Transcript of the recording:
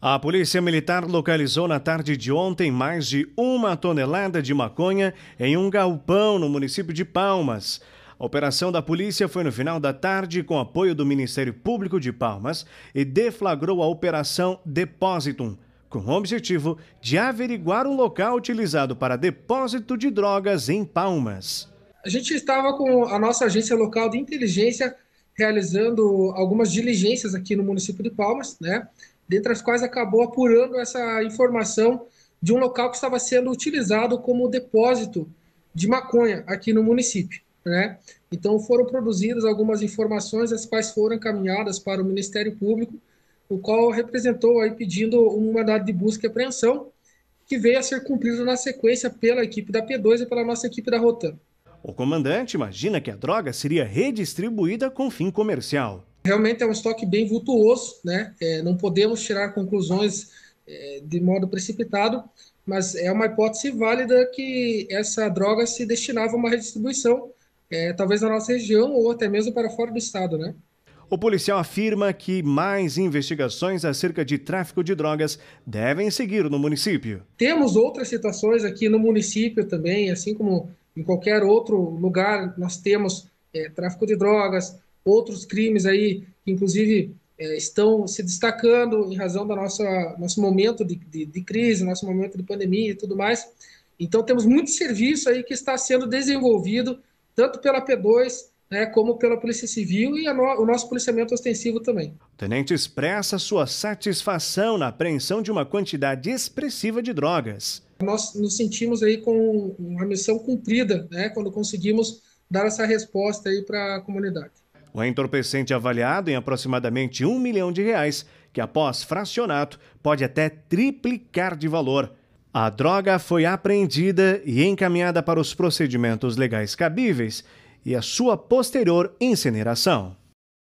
A polícia militar localizou na tarde de ontem mais de uma tonelada de maconha em um galpão no município de Palmas. A operação da polícia foi no final da tarde com apoio do Ministério Público de Palmas e deflagrou a Operação Depositum, com o objetivo de averiguar um local utilizado para depósito de drogas em Palmas. A gente estava com a nossa agência local de inteligência realizando algumas diligências aqui no município de Palmas, né? Dentre as quais acabou apurando essa informação de um local que estava sendo utilizado como depósito de maconha aqui no município, né? Então foram produzidas algumas informações, as quais foram encaminhadas para o Ministério Público, o qual representou aí pedindo uma mandado de busca e apreensão, que veio a ser cumprido na sequência pela equipe da P2 e pela nossa equipe da Rotan. O comandante imagina que a droga seria redistribuída com fim comercial. Realmente é um estoque bem vultuoso, né? É, não podemos tirar conclusões é, de modo precipitado, mas é uma hipótese válida que essa droga se destinava a uma redistribuição, é, talvez na nossa região ou até mesmo para fora do estado, né? O policial afirma que mais investigações acerca de tráfico de drogas devem seguir no município. Temos outras situações aqui no município também, assim como em qualquer outro lugar nós temos é, tráfico de drogas, outros crimes aí, que inclusive é, estão se destacando em razão do nosso momento de, de, de, crise, nosso momento de pandemia e tudo mais. Então temos muito serviço aí que está sendo desenvolvido, tanto pela P2 né, como pela Polícia Civil e no, o nosso policiamento ostensivo também. O tenente expressa sua satisfação na apreensão de uma quantidade expressiva de drogas. Nós nos sentimos aí com uma missão cumprida, né, quando conseguimos dar essa resposta aí para a comunidade. O entorpecente avaliado em aproximadamente um milhão de reais, que após fracionado pode até triplicar de valor. A droga foi apreendida e encaminhada para os procedimentos legais cabíveis e a sua posterior incineração.